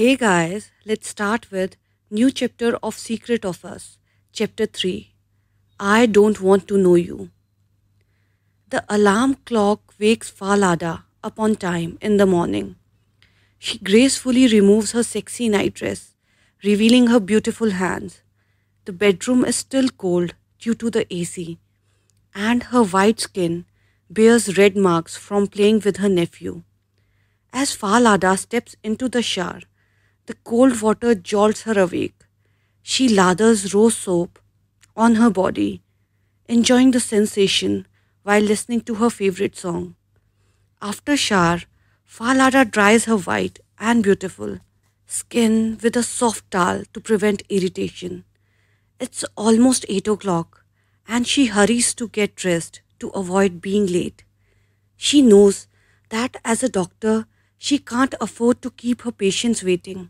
Hey guys, let's start with new chapter of Secret of Us, chapter 3. I don't want to know you. The alarm clock wakes Falada upon time in the morning. She gracefully removes her sexy nightdress, revealing her beautiful hands. The bedroom is still cold due to the AC, and her white skin bears red marks from playing with her nephew. As Falada steps into the shower, the cold water jolts her awake. She lathers rose soap on her body, enjoying the sensation while listening to her favorite song. After shower, Falada dries her white and beautiful skin with a soft towel to prevent irritation. It's almost 8 o'clock and she hurries to get dressed to avoid being late. She knows that as a doctor, she can't afford to keep her patients waiting.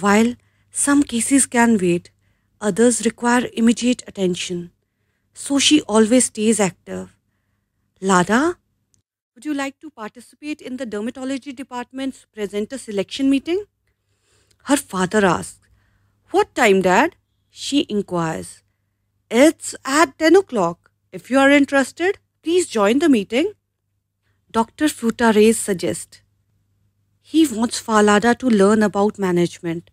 While some cases can wait, others require immediate attention. So she always stays active. Lada, would you like to participate in the dermatology department's presenter selection meeting? Her father asks, What time, Dad? She inquires. It's at 10 o'clock. If you are interested, please join the meeting. Dr. Fruta suggests he wants Falada to learn about management,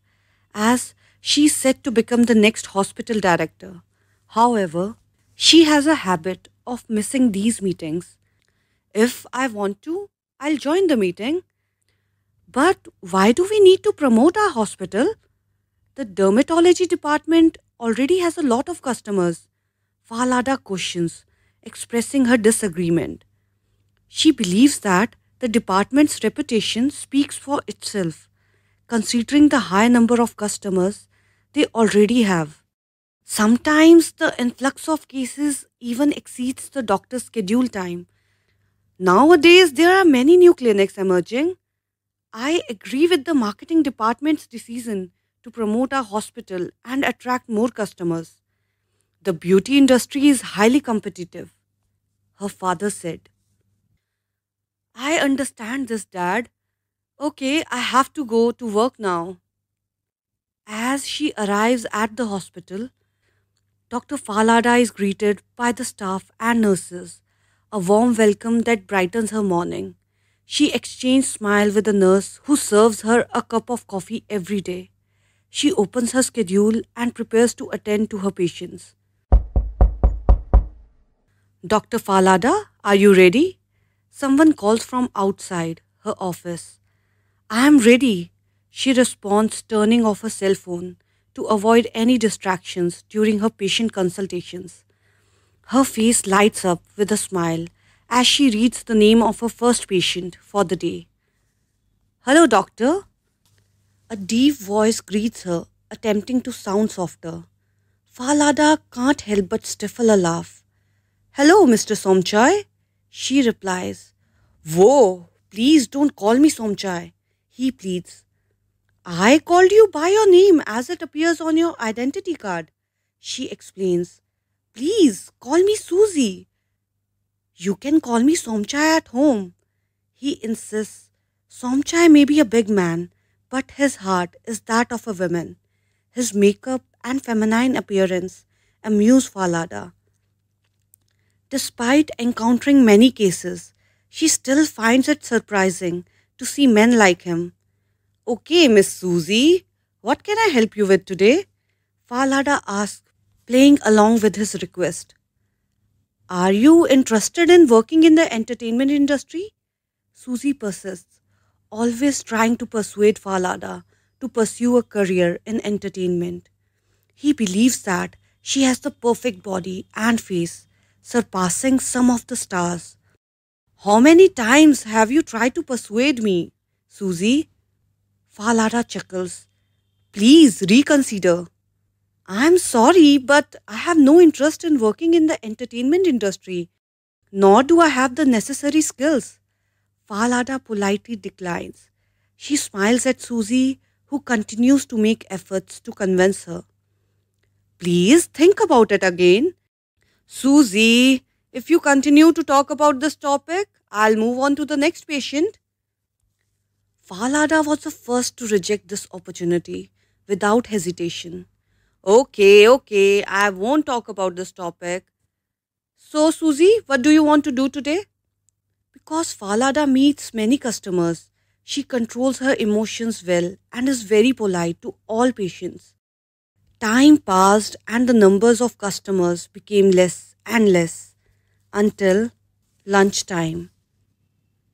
as she's set to become the next hospital director. However, she has a habit of missing these meetings. If I want to, I'll join the meeting. But why do we need to promote our hospital? The dermatology department already has a lot of customers. Falada questions, expressing her disagreement. She believes that the department's reputation speaks for itself, considering the high number of customers they already have. Sometimes the influx of cases even exceeds the doctor's schedule time. Nowadays, there are many new clinics emerging. I agree with the marketing department's decision to promote our hospital and attract more customers. The beauty industry is highly competitive, her father said. I understand this, Dad. Okay, I have to go to work now. As she arrives at the hospital, Dr. Falada is greeted by the staff and nurses, a warm welcome that brightens her morning. She exchanges smile with the nurse who serves her a cup of coffee every day. She opens her schedule and prepares to attend to her patients. Dr. Falada, are you ready? Someone calls from outside her office. I am ready, she responds, turning off her cell phone to avoid any distractions during her patient consultations. Her face lights up with a smile as she reads the name of her first patient for the day. Hello, doctor. A deep voice greets her, attempting to sound softer. Falada can't help but stifle a laugh. Hello, Mr. Somchai. She replies, Whoa, please don't call me Somchai. He pleads, I called you by your name as it appears on your identity card. She explains, Please call me Susie. You can call me Somchai at home. He insists, Somchai may be a big man, but his heart is that of a woman. His makeup and feminine appearance amuse Falada Despite encountering many cases, she still finds it surprising to see men like him. Okay, Miss Susie, what can I help you with today? Falada asks, playing along with his request. Are you interested in working in the entertainment industry? Susie persists, always trying to persuade Falada to pursue a career in entertainment. He believes that she has the perfect body and face surpassing some of the stars. How many times have you tried to persuade me, Susie? Falada chuckles. Please reconsider. I'm sorry, but I have no interest in working in the entertainment industry, nor do I have the necessary skills. Falada politely declines. She smiles at Susie, who continues to make efforts to convince her. Please think about it again, Susie, if you continue to talk about this topic, I'll move on to the next patient. Falada was the first to reject this opportunity without hesitation. Okay, okay, I won't talk about this topic. So, Susie, what do you want to do today? Because Falada meets many customers, she controls her emotions well and is very polite to all patients. Time passed and the numbers of customers became less and less until lunchtime.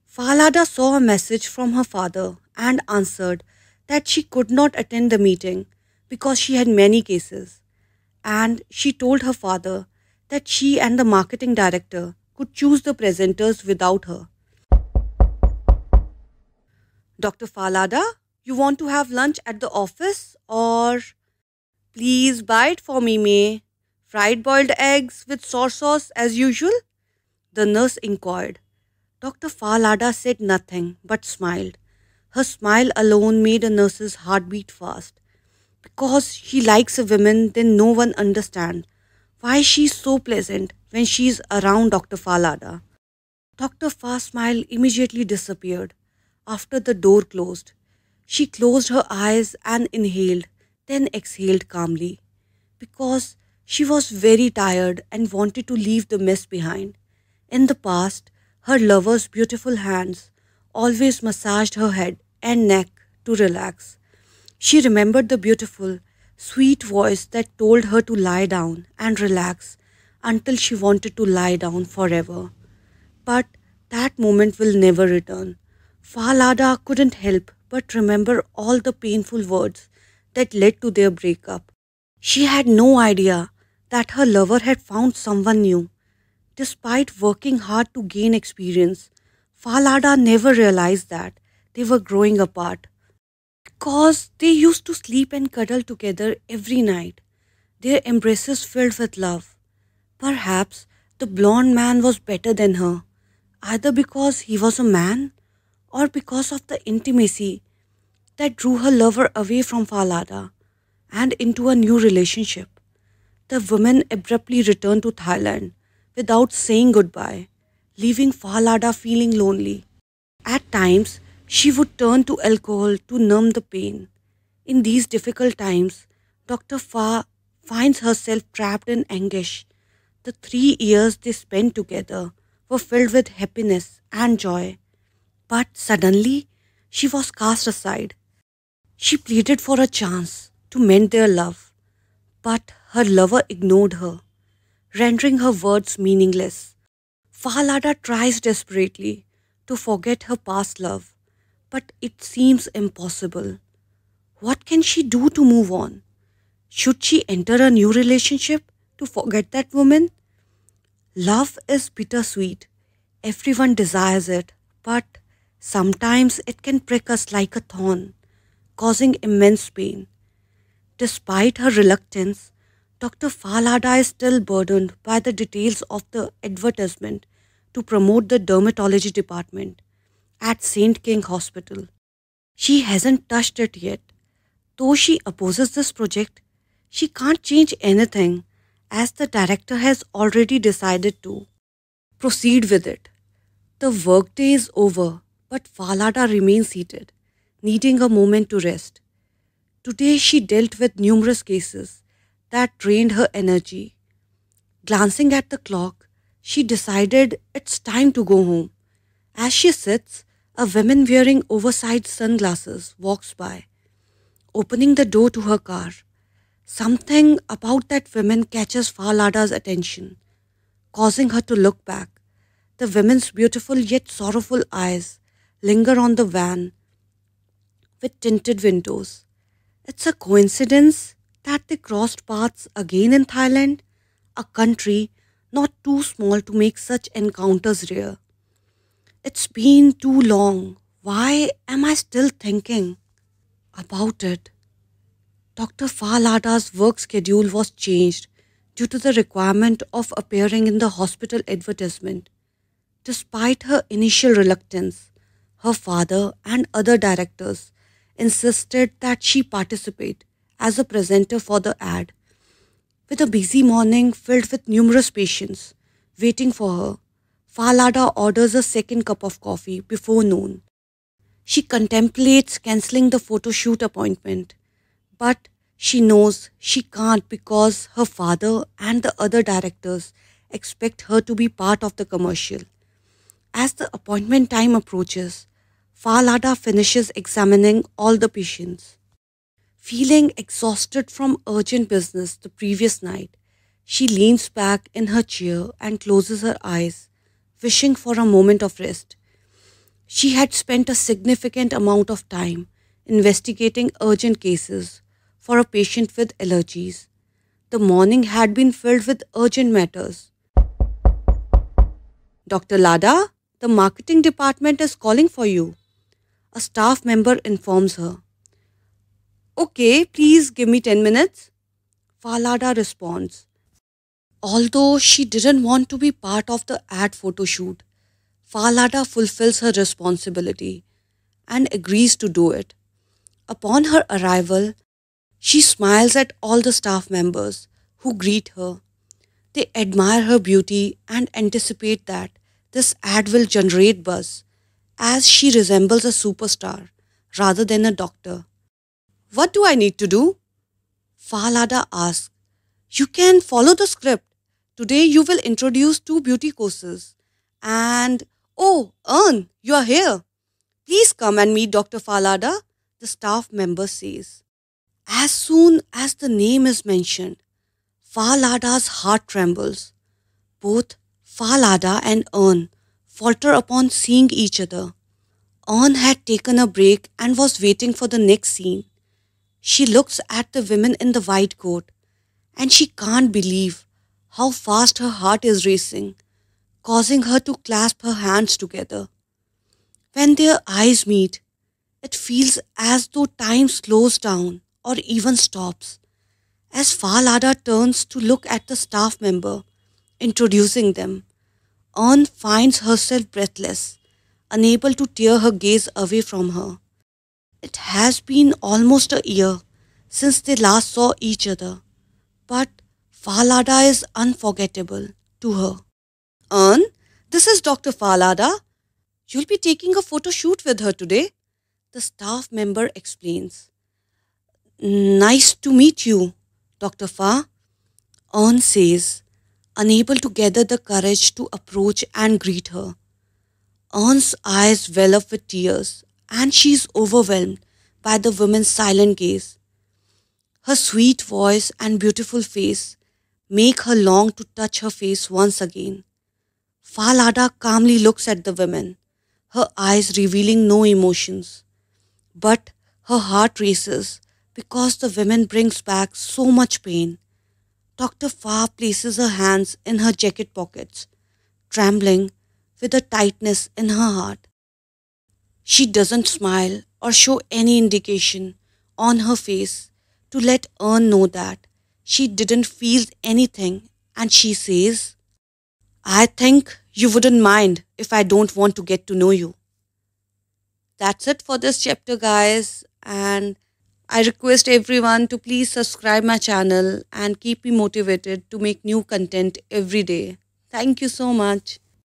Falada saw a message from her father and answered that she could not attend the meeting because she had many cases. And she told her father that she and the marketing director could choose the presenters without her. Dr. Falada, you want to have lunch at the office or Please buy it for me, May. Fried boiled eggs with sour sauce as usual? The nurse inquired. Dr. Falada said nothing but smiled. Her smile alone made a nurse's heart beat fast. Because she likes a woman, then no one understands why she's so pleasant when she's around Dr. Falada. Dr. Fa's smile immediately disappeared after the door closed. She closed her eyes and inhaled then exhaled calmly, because she was very tired and wanted to leave the mess behind. In the past, her lover's beautiful hands always massaged her head and neck to relax. She remembered the beautiful, sweet voice that told her to lie down and relax until she wanted to lie down forever. But that moment will never return. Falada couldn't help but remember all the painful words that led to their breakup. She had no idea that her lover had found someone new. Despite working hard to gain experience, Falada never realized that they were growing apart. Because they used to sleep and cuddle together every night, their embraces filled with love. Perhaps the blonde man was better than her, either because he was a man or because of the intimacy that drew her lover away from Falada and into a new relationship. The woman abruptly returned to Thailand without saying goodbye, leaving Falada feeling lonely. At times, she would turn to alcohol to numb the pain. In these difficult times, Dr. Fa finds herself trapped in anguish. The three years they spent together were filled with happiness and joy. But suddenly, she was cast aside she pleaded for a chance to mend their love, but her lover ignored her, rendering her words meaningless. Falada tries desperately to forget her past love, but it seems impossible. What can she do to move on? Should she enter a new relationship to forget that woman? Love is bittersweet. Everyone desires it, but sometimes it can prick us like a thorn causing immense pain. Despite her reluctance, Dr. Falada is still burdened by the details of the advertisement to promote the dermatology department at St. King Hospital. She hasn't touched it yet. Though she opposes this project, she can't change anything as the director has already decided to. Proceed with it. The workday is over, but Falada remains seated needing a moment to rest. Today she dealt with numerous cases that drained her energy. Glancing at the clock, she decided it's time to go home. As she sits, a woman wearing oversized sunglasses walks by, opening the door to her car. Something about that woman catches Farlada's attention, causing her to look back. The woman's beautiful yet sorrowful eyes linger on the van with tinted windows. It's a coincidence that they crossed paths again in Thailand, a country not too small to make such encounters rare. It's been too long. Why am I still thinking about it? Dr. Falada's work schedule was changed due to the requirement of appearing in the hospital advertisement. Despite her initial reluctance, her father and other directors insisted that she participate as a presenter for the ad. With a busy morning filled with numerous patients waiting for her, Falada orders a second cup of coffee before noon. She contemplates cancelling the photo shoot appointment, but she knows she can't because her father and the other directors expect her to be part of the commercial. As the appointment time approaches, Falada finishes examining all the patients. Feeling exhausted from urgent business the previous night, she leans back in her chair and closes her eyes, wishing for a moment of rest. She had spent a significant amount of time investigating urgent cases for a patient with allergies. The morning had been filled with urgent matters. Dr. Lada, the marketing department is calling for you a staff member informs her. Okay, please give me 10 minutes. Falada responds. Although she didn't want to be part of the ad photo shoot, Falada fulfills her responsibility and agrees to do it. Upon her arrival, she smiles at all the staff members who greet her. They admire her beauty and anticipate that this ad will generate buzz as she resembles a superstar rather than a doctor. What do I need to do? Falada asks. You can follow the script. Today you will introduce two beauty courses. And oh, Ern, you are here. Please come and meet Dr. Falada, the staff member says. As soon as the name is mentioned, Falada's heart trembles. Both Falada and Ern falter upon seeing each other. Anne had taken a break and was waiting for the next scene. She looks at the women in the white coat and she can't believe how fast her heart is racing, causing her to clasp her hands together. When their eyes meet, it feels as though time slows down or even stops. As Falada turns to look at the staff member, introducing them, Ern finds herself breathless, unable to tear her gaze away from her. It has been almost a year since they last saw each other, but Falada is unforgettable to her. Ern, this is Dr. Falada. You'll be taking a photo shoot with her today, the staff member explains. Nice to meet you, Dr. Fa. Ern says, unable to gather the courage to approach and greet her. Ernst's eyes well up with tears, and she is overwhelmed by the woman's silent gaze. Her sweet voice and beautiful face make her long to touch her face once again. Falada calmly looks at the woman, her eyes revealing no emotions. But her heart races because the woman brings back so much pain Dr. Farr places her hands in her jacket pockets, trembling with a tightness in her heart. She doesn't smile or show any indication on her face to let Ern know that she didn't feel anything and she says, I think you wouldn't mind if I don't want to get to know you. That's it for this chapter, guys. And I request everyone to please subscribe my channel and keep me motivated to make new content every day. Thank you so much.